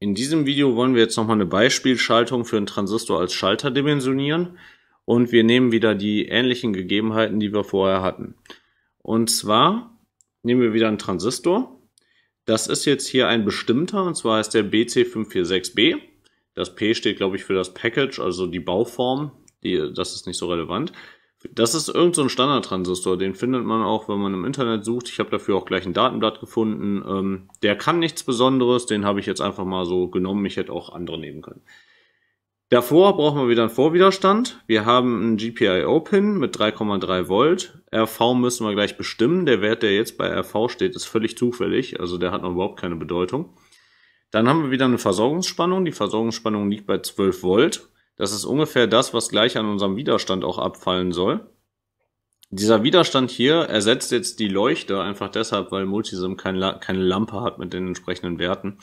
In diesem Video wollen wir jetzt nochmal eine Beispielschaltung für einen Transistor als Schalter dimensionieren und wir nehmen wieder die ähnlichen Gegebenheiten, die wir vorher hatten. Und zwar nehmen wir wieder einen Transistor. Das ist jetzt hier ein bestimmter und zwar ist der BC546B. Das P steht, glaube ich, für das Package, also die Bauform. Die, das ist nicht so relevant. Das ist irgendein so Standardtransistor, den findet man auch, wenn man im Internet sucht. Ich habe dafür auch gleich ein Datenblatt gefunden. Ähm, der kann nichts Besonderes, den habe ich jetzt einfach mal so genommen. Ich hätte auch andere nehmen können. Davor brauchen wir wieder einen Vorwiderstand. Wir haben einen GPIO-Pin mit 3,3 Volt. RV müssen wir gleich bestimmen. Der Wert, der jetzt bei RV steht, ist völlig zufällig. Also der hat noch überhaupt keine Bedeutung. Dann haben wir wieder eine Versorgungsspannung. Die Versorgungsspannung liegt bei 12 Volt. Das ist ungefähr das, was gleich an unserem Widerstand auch abfallen soll. Dieser Widerstand hier ersetzt jetzt die Leuchte, einfach deshalb, weil Multisim keine, keine Lampe hat mit den entsprechenden Werten.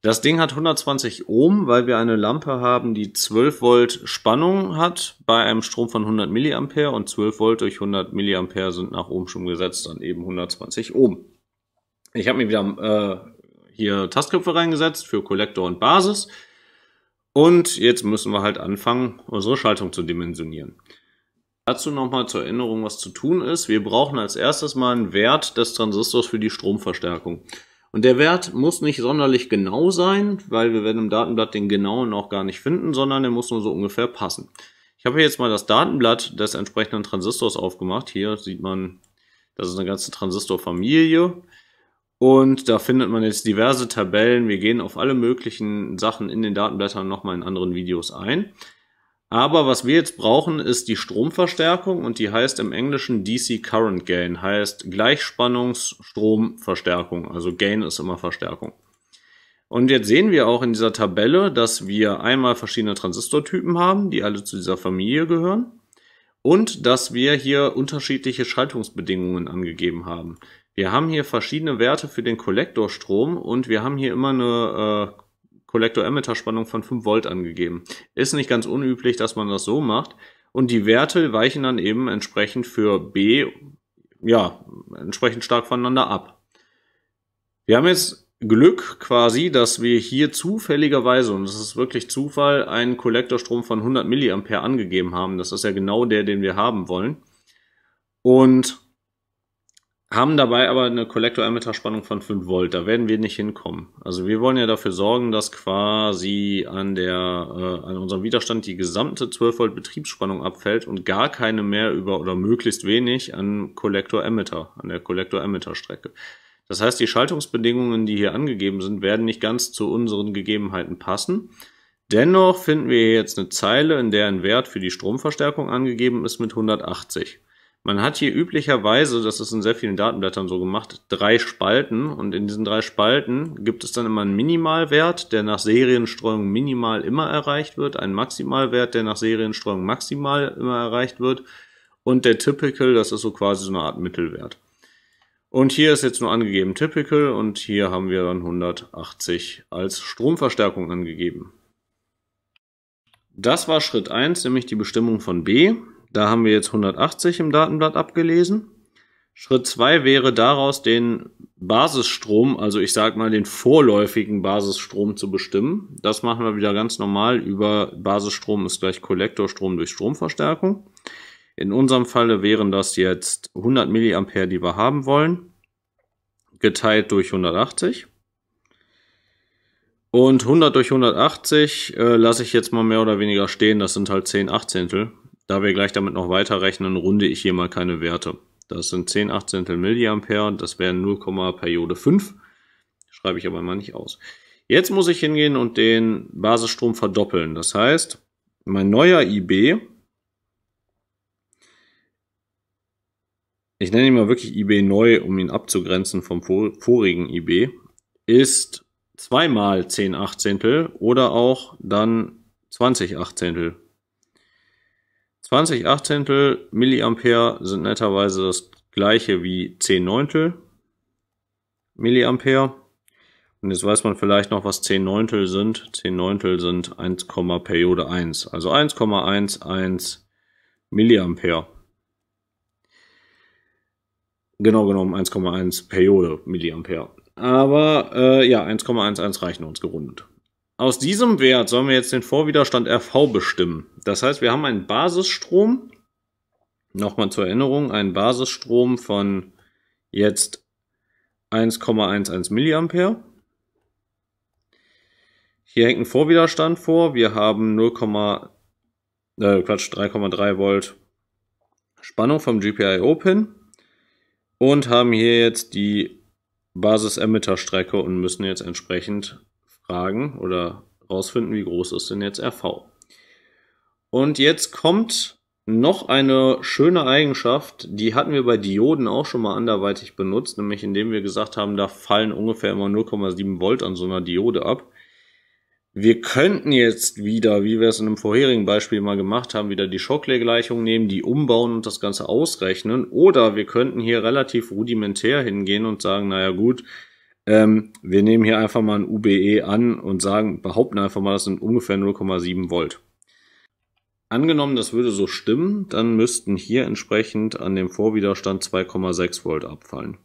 Das Ding hat 120 Ohm, weil wir eine Lampe haben, die 12 Volt Spannung hat bei einem Strom von 100 Milliampere und 12 Volt durch 100 Milliampere sind nach schon gesetzt dann eben 120 Ohm. Ich habe mir wieder äh, hier Tastköpfe reingesetzt für Kollektor und Basis. Und jetzt müssen wir halt anfangen, unsere Schaltung zu dimensionieren. Dazu nochmal zur Erinnerung, was zu tun ist. Wir brauchen als erstes mal einen Wert des Transistors für die Stromverstärkung. Und der Wert muss nicht sonderlich genau sein, weil wir werden im Datenblatt den genauen auch gar nicht finden, sondern der muss nur so ungefähr passen. Ich habe hier jetzt mal das Datenblatt des entsprechenden Transistors aufgemacht. Hier sieht man, das ist eine ganze Transistorfamilie. Und da findet man jetzt diverse Tabellen. Wir gehen auf alle möglichen Sachen in den Datenblättern nochmal in anderen Videos ein. Aber was wir jetzt brauchen, ist die Stromverstärkung und die heißt im Englischen DC Current Gain, heißt Gleichspannungsstromverstärkung. Also Gain ist immer Verstärkung. Und jetzt sehen wir auch in dieser Tabelle, dass wir einmal verschiedene Transistortypen haben, die alle zu dieser Familie gehören. Und dass wir hier unterschiedliche Schaltungsbedingungen angegeben haben wir haben hier verschiedene Werte für den Kollektorstrom und wir haben hier immer eine äh, Kollektor-Emitter-Spannung von 5 Volt angegeben. Ist nicht ganz unüblich, dass man das so macht. Und die Werte weichen dann eben entsprechend für B, ja, entsprechend stark voneinander ab. Wir haben jetzt Glück quasi, dass wir hier zufälligerweise, und das ist wirklich Zufall, einen Kollektorstrom von 100 mA angegeben haben. Das ist ja genau der, den wir haben wollen. Und haben dabei aber eine Kollektor-Ammeter-Spannung von 5 Volt. Da werden wir nicht hinkommen. Also wir wollen ja dafür sorgen, dass quasi an der äh, an unserem Widerstand die gesamte 12 Volt Betriebsspannung abfällt und gar keine mehr über oder möglichst wenig an kollektor Kollektoremitter, an der kollektor Kollektoremitter-Strecke. Das heißt, die Schaltungsbedingungen, die hier angegeben sind, werden nicht ganz zu unseren Gegebenheiten passen. Dennoch finden wir jetzt eine Zeile, in der ein Wert für die Stromverstärkung angegeben ist mit 180. Man hat hier üblicherweise, das ist in sehr vielen Datenblättern so gemacht, drei Spalten und in diesen drei Spalten gibt es dann immer einen Minimalwert, der nach Serienstreuung minimal immer erreicht wird, einen Maximalwert, der nach Serienstreuung maximal immer erreicht wird und der Typical, das ist so quasi so eine Art Mittelwert. Und hier ist jetzt nur angegeben Typical und hier haben wir dann 180 als Stromverstärkung angegeben. Das war Schritt 1, nämlich die Bestimmung von B. Da haben wir jetzt 180 im Datenblatt abgelesen. Schritt 2 wäre daraus den Basisstrom, also ich sage mal den vorläufigen Basisstrom zu bestimmen. Das machen wir wieder ganz normal über Basisstrom ist gleich Kollektorstrom durch Stromverstärkung. In unserem Falle wären das jetzt 100 mA, die wir haben wollen, geteilt durch 180. Und 100 durch 180 äh, lasse ich jetzt mal mehr oder weniger stehen. Das sind halt 10 Achtzehntel. Da wir gleich damit noch weiterrechnen, runde ich hier mal keine Werte. Das sind 10 18 Milliampere, das wären 0, Periode 5. Schreibe ich aber mal nicht aus. Jetzt muss ich hingehen und den Basisstrom verdoppeln. Das heißt, mein neuer IB, ich nenne ihn mal wirklich IB neu, um ihn abzugrenzen vom vorigen IB, ist zweimal 10 Achtzehntel oder auch dann 20 Achtzehntel. 20 Achtzehntel Milliampere sind netterweise das gleiche wie 10 Neuntel Milliampere. Und jetzt weiß man vielleicht noch, was 10 Neuntel sind. 10 Neuntel sind 1, Periode 1, also 1,11 Milliampere. Genau genommen 1,1 Periode Milliampere. Aber äh, ja, 1,11 reichen uns gerundet. Aus diesem Wert sollen wir jetzt den Vorwiderstand RV bestimmen. Das heißt, wir haben einen Basisstrom, nochmal zur Erinnerung, einen Basisstrom von jetzt 1,11 mA. Hier hängt ein Vorwiderstand vor. Wir haben 0, äh, Quatsch, 3,3 Volt Spannung vom GPIO-Pin und haben hier jetzt die Basis-Emitter-Strecke und müssen jetzt entsprechend fragen oder rausfinden, wie groß ist denn jetzt RV. Und jetzt kommt noch eine schöne Eigenschaft, die hatten wir bei Dioden auch schon mal anderweitig benutzt, nämlich indem wir gesagt haben, da fallen ungefähr immer 0,7 Volt an so einer Diode ab. Wir könnten jetzt wieder, wie wir es in einem vorherigen Beispiel mal gemacht haben, wieder die Schocklehrgleichung nehmen, die umbauen und das Ganze ausrechnen. Oder wir könnten hier relativ rudimentär hingehen und sagen, naja gut, ähm, wir nehmen hier einfach mal ein UBE an und sagen, behaupten einfach mal, das sind ungefähr 0,7 Volt. Angenommen, das würde so stimmen, dann müssten hier entsprechend an dem Vorwiderstand 2,6 Volt abfallen.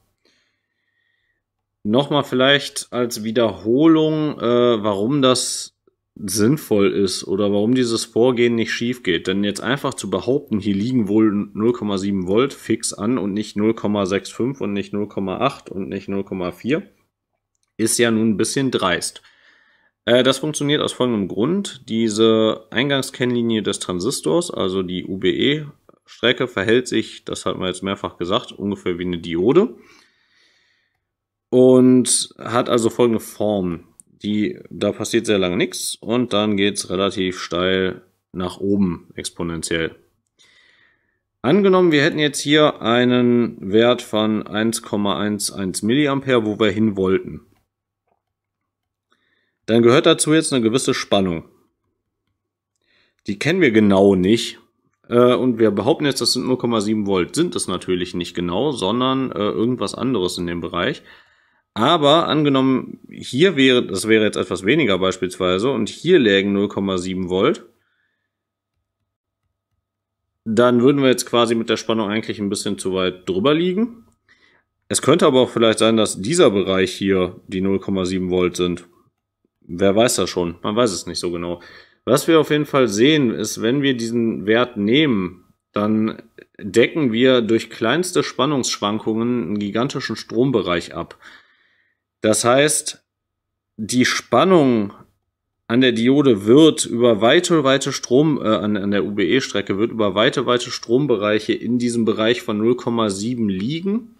Nochmal vielleicht als Wiederholung, äh, warum das sinnvoll ist oder warum dieses Vorgehen nicht schief geht. Denn jetzt einfach zu behaupten, hier liegen wohl 0,7 Volt fix an und nicht 0,65 und nicht 0,8 und nicht 0,4 ist ja nun ein bisschen dreist. Äh, das funktioniert aus folgendem Grund. Diese Eingangskennlinie des Transistors, also die UBE-Strecke, verhält sich, das hat man jetzt mehrfach gesagt, ungefähr wie eine Diode. Und hat also folgende Form. Die, da passiert sehr lange nichts und dann geht es relativ steil nach oben exponentiell. Angenommen, wir hätten jetzt hier einen Wert von 1,11 mA, wo wir hin wollten. Dann gehört dazu jetzt eine gewisse Spannung. Die kennen wir genau nicht. Äh, und wir behaupten jetzt, das sind 0,7 Volt. Sind es natürlich nicht genau, sondern äh, irgendwas anderes in dem Bereich. Aber angenommen, hier wäre, das wäre jetzt etwas weniger beispielsweise, und hier lägen 0,7 Volt, dann würden wir jetzt quasi mit der Spannung eigentlich ein bisschen zu weit drüber liegen. Es könnte aber auch vielleicht sein, dass dieser Bereich hier die 0,7 Volt sind wer weiß das schon? Man weiß es nicht so genau. Was wir auf jeden Fall sehen, ist, wenn wir diesen Wert nehmen, dann decken wir durch kleinste Spannungsschwankungen einen gigantischen Strombereich ab. Das heißt, die Spannung an der Diode wird über weite, weite Strom, äh, an, an der UBE-Strecke wird über weite, weite Strombereiche in diesem Bereich von 0,7 liegen.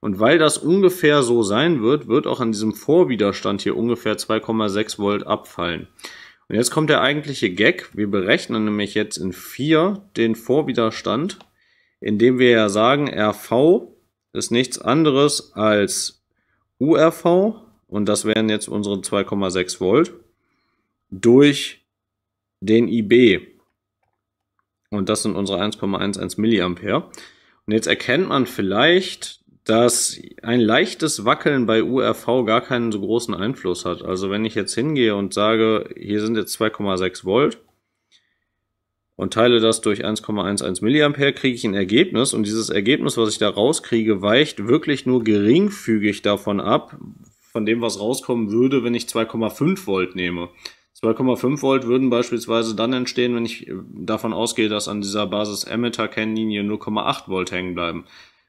Und weil das ungefähr so sein wird, wird auch an diesem Vorwiderstand hier ungefähr 2,6 Volt abfallen. Und jetzt kommt der eigentliche Gag. Wir berechnen nämlich jetzt in 4 den Vorwiderstand, indem wir ja sagen, RV ist nichts anderes als URV, und das wären jetzt unsere 2,6 Volt, durch den IB. Und das sind unsere 1,11 Milliampere. Und jetzt erkennt man vielleicht, dass ein leichtes Wackeln bei URV gar keinen so großen Einfluss hat. Also wenn ich jetzt hingehe und sage, hier sind jetzt 2,6 Volt und teile das durch 1,11 Milliampere, kriege ich ein Ergebnis und dieses Ergebnis, was ich da rauskriege, weicht wirklich nur geringfügig davon ab, von dem, was rauskommen würde, wenn ich 2,5 Volt nehme. 2,5 Volt würden beispielsweise dann entstehen, wenn ich davon ausgehe, dass an dieser Basis-Emitter-Kennlinie 0,8 Volt hängen bleiben.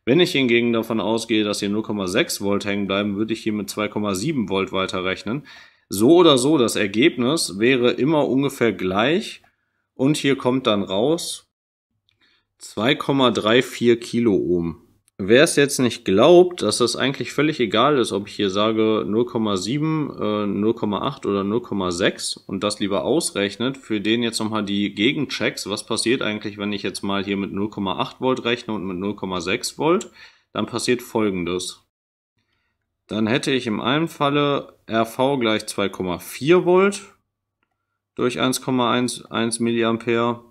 Wenn ich hingegen davon ausgehe, dass hier 0,6 Volt hängen bleiben, würde ich hier mit 2,7 Volt weiterrechnen. So oder so, das Ergebnis wäre immer ungefähr gleich. Und hier kommt dann raus 2,34 Kiloohm. Wer es jetzt nicht glaubt, dass es eigentlich völlig egal ist, ob ich hier sage 0,7, 0,8 äh, oder 0,6 und das lieber ausrechnet, für den jetzt nochmal die Gegenchecks, was passiert eigentlich, wenn ich jetzt mal hier mit 0,8 Volt rechne und mit 0,6 Volt, dann passiert folgendes. Dann hätte ich im einen Falle RV gleich 2,4 Volt durch 1,11 Milliampere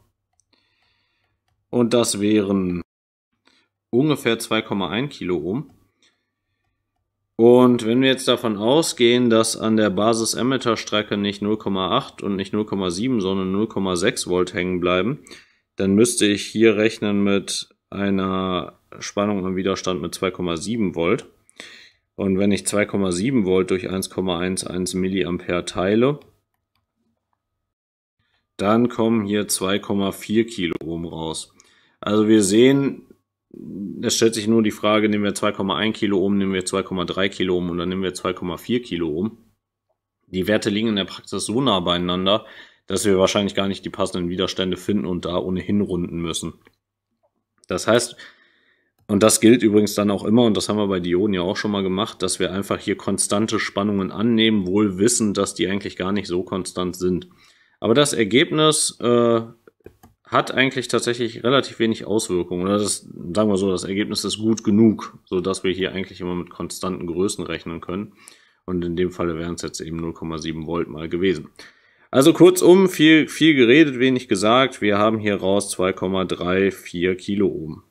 und das wären ungefähr 2,1 Kiloohm. Und wenn wir jetzt davon ausgehen, dass an der Basis-Emitter-Strecke nicht 0,8 und nicht 0,7, sondern 0,6 Volt hängen bleiben, dann müsste ich hier rechnen mit einer Spannung am Widerstand mit 2,7 Volt. Und wenn ich 2,7 Volt durch 1,11 Milliampere teile, dann kommen hier 2,4 Kiloohm raus. Also wir sehen, es stellt sich nur die Frage, nehmen wir 2,1 Kilo um, nehmen wir 2,3 Kilo um oder nehmen wir 2,4 Kilo um. Die Werte liegen in der Praxis so nah beieinander, dass wir wahrscheinlich gar nicht die passenden Widerstände finden und da ohnehin runden müssen. Das heißt, und das gilt übrigens dann auch immer, und das haben wir bei Dioden ja auch schon mal gemacht, dass wir einfach hier konstante Spannungen annehmen, wohl wissen, dass die eigentlich gar nicht so konstant sind. Aber das Ergebnis äh, hat eigentlich tatsächlich relativ wenig Auswirkungen. Das ist, sagen wir so, das Ergebnis ist gut genug, so dass wir hier eigentlich immer mit konstanten Größen rechnen können. Und in dem Falle wären es jetzt eben 0,7 Volt mal gewesen. Also kurzum, viel, viel geredet, wenig gesagt. Wir haben hier raus 2,34 Kilo Ohm.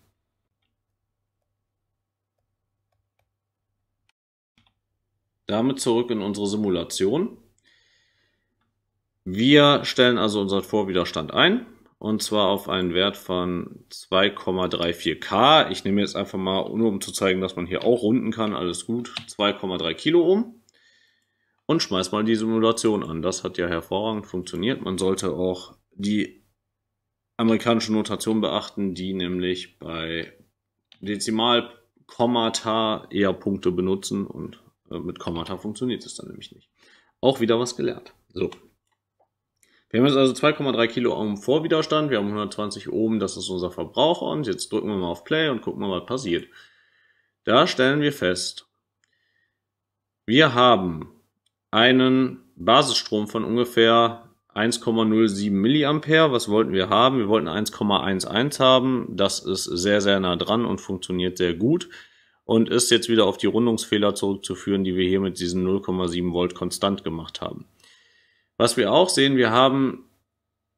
Damit zurück in unsere Simulation. Wir stellen also unseren Vorwiderstand ein und zwar auf einen Wert von 2,34k. Ich nehme jetzt einfach mal, nur um zu zeigen, dass man hier auch runden kann, alles gut, 2,3 Kilo um und schmeiß mal die Simulation an. Das hat ja hervorragend funktioniert. Man sollte auch die amerikanische Notation beachten, die nämlich bei Dezimalkommata eher Punkte benutzen und äh, mit Kommata funktioniert es dann nämlich nicht. Auch wieder was gelernt. So, wir haben jetzt also 2,3 Kilo Ohm Vorwiderstand, wir haben 120 Ohm, das ist unser Verbrauch und jetzt drücken wir mal auf Play und gucken mal, was passiert. Da stellen wir fest, wir haben einen Basisstrom von ungefähr 1,07 Milliampere. Was wollten wir haben? Wir wollten 1,11 haben. Das ist sehr, sehr nah dran und funktioniert sehr gut und ist jetzt wieder auf die Rundungsfehler zurückzuführen, die wir hier mit diesen 0,7 Volt konstant gemacht haben. Was wir auch sehen, wir haben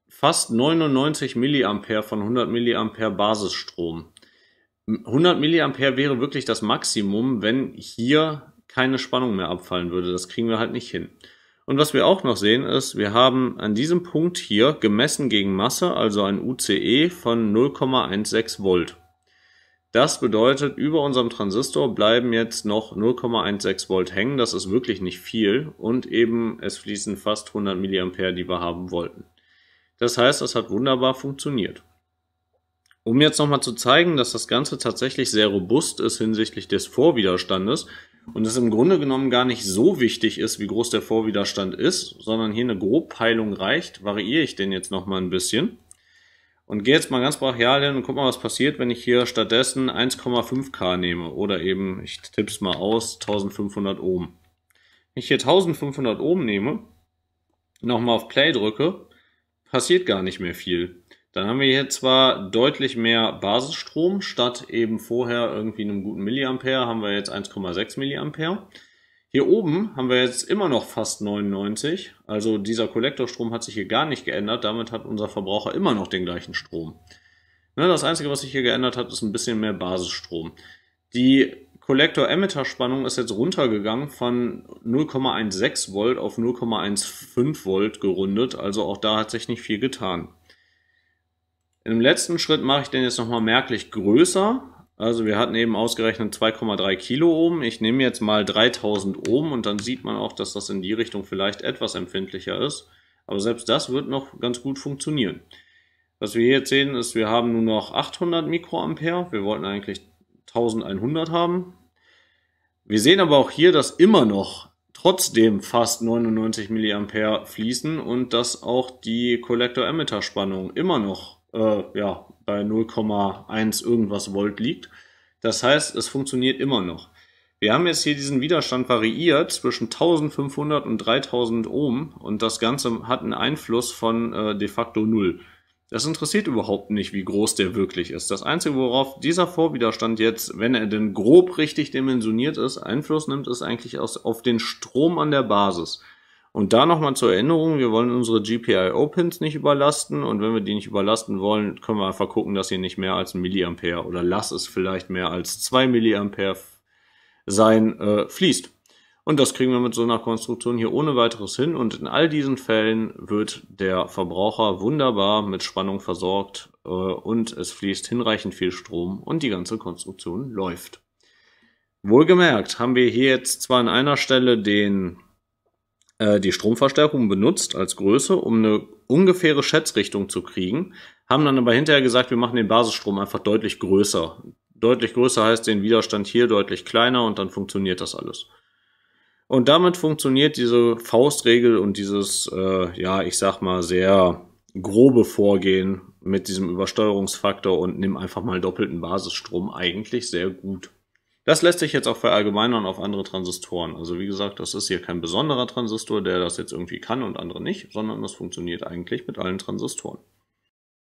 fast 99 Milliampere von 100 Milliampere Basisstrom. 100 Milliampere wäre wirklich das Maximum, wenn hier keine Spannung mehr abfallen würde. Das kriegen wir halt nicht hin. Und was wir auch noch sehen ist, wir haben an diesem Punkt hier gemessen gegen Masse, also ein UCE von 0,16 Volt. Das bedeutet, über unserem Transistor bleiben jetzt noch 0,16 Volt hängen. Das ist wirklich nicht viel. Und eben, es fließen fast 100 Milliampere, die wir haben wollten. Das heißt, das hat wunderbar funktioniert. Um jetzt nochmal zu zeigen, dass das Ganze tatsächlich sehr robust ist hinsichtlich des Vorwiderstandes und es im Grunde genommen gar nicht so wichtig ist, wie groß der Vorwiderstand ist, sondern hier eine Grobpeilung reicht, variiere ich den jetzt nochmal ein bisschen und gehe jetzt mal ganz brachial hin und guck mal, was passiert, wenn ich hier stattdessen 1,5K nehme oder eben, ich tippe es mal aus, 1500 Ohm. Wenn ich hier 1500 Ohm nehme, nochmal auf Play drücke, passiert gar nicht mehr viel. Dann haben wir hier zwar deutlich mehr Basisstrom, statt eben vorher irgendwie einem guten Milliampere haben wir jetzt 1,6 Milliampere. Hier oben haben wir jetzt immer noch fast 99, also dieser Kollektorstrom hat sich hier gar nicht geändert, damit hat unser Verbraucher immer noch den gleichen Strom. Ne, das Einzige, was sich hier geändert hat, ist ein bisschen mehr Basisstrom. Die Kollektor-Emitter-Spannung ist jetzt runtergegangen von 0,16 Volt auf 0,15 Volt gerundet, also auch da hat sich nicht viel getan. Im letzten Schritt mache ich den jetzt nochmal merklich größer, also wir hatten eben ausgerechnet 2,3 Kilo Ohm. Ich nehme jetzt mal 3000 Ohm und dann sieht man auch, dass das in die Richtung vielleicht etwas empfindlicher ist. Aber selbst das wird noch ganz gut funktionieren. Was wir hier jetzt sehen ist, wir haben nur noch 800 Mikroampere. Wir wollten eigentlich 1100 haben. Wir sehen aber auch hier, dass immer noch trotzdem fast 99 Milliampere fließen und dass auch die Collector-Emitter-Spannung immer noch äh, ja, bei 0,1 irgendwas Volt liegt. Das heißt, es funktioniert immer noch. Wir haben jetzt hier diesen Widerstand variiert zwischen 1500 und 3000 Ohm und das Ganze hat einen Einfluss von äh, de facto 0. Das interessiert überhaupt nicht, wie groß der wirklich ist. Das Einzige, worauf dieser Vorwiderstand jetzt, wenn er denn grob richtig dimensioniert ist, Einfluss nimmt, ist eigentlich aus, auf den Strom an der Basis. Und da nochmal zur Erinnerung, wir wollen unsere GPIO-Pins nicht überlasten und wenn wir die nicht überlasten wollen, können wir einfach gucken, dass sie nicht mehr als ein Milliampere oder lass es vielleicht mehr als zwei Milliampere sein, äh, fließt. Und das kriegen wir mit so einer Konstruktion hier ohne weiteres hin und in all diesen Fällen wird der Verbraucher wunderbar mit Spannung versorgt äh, und es fließt hinreichend viel Strom und die ganze Konstruktion läuft. Wohlgemerkt haben wir hier jetzt zwar an einer Stelle den äh, die Stromverstärkung benutzt als Größe, um eine ungefähre Schätzrichtung zu kriegen, haben dann aber hinterher gesagt, wir machen den Basisstrom einfach deutlich größer. Deutlich größer heißt den Widerstand hier deutlich kleiner und dann funktioniert das alles. Und damit funktioniert diese Faustregel und dieses, äh, ja, ich sag mal, sehr grobe Vorgehen mit diesem Übersteuerungsfaktor und nimm einfach mal doppelten Basisstrom eigentlich sehr gut. Das lässt sich jetzt auch verallgemeinern auf andere Transistoren. Also wie gesagt, das ist hier kein besonderer Transistor, der das jetzt irgendwie kann und andere nicht, sondern das funktioniert eigentlich mit allen Transistoren.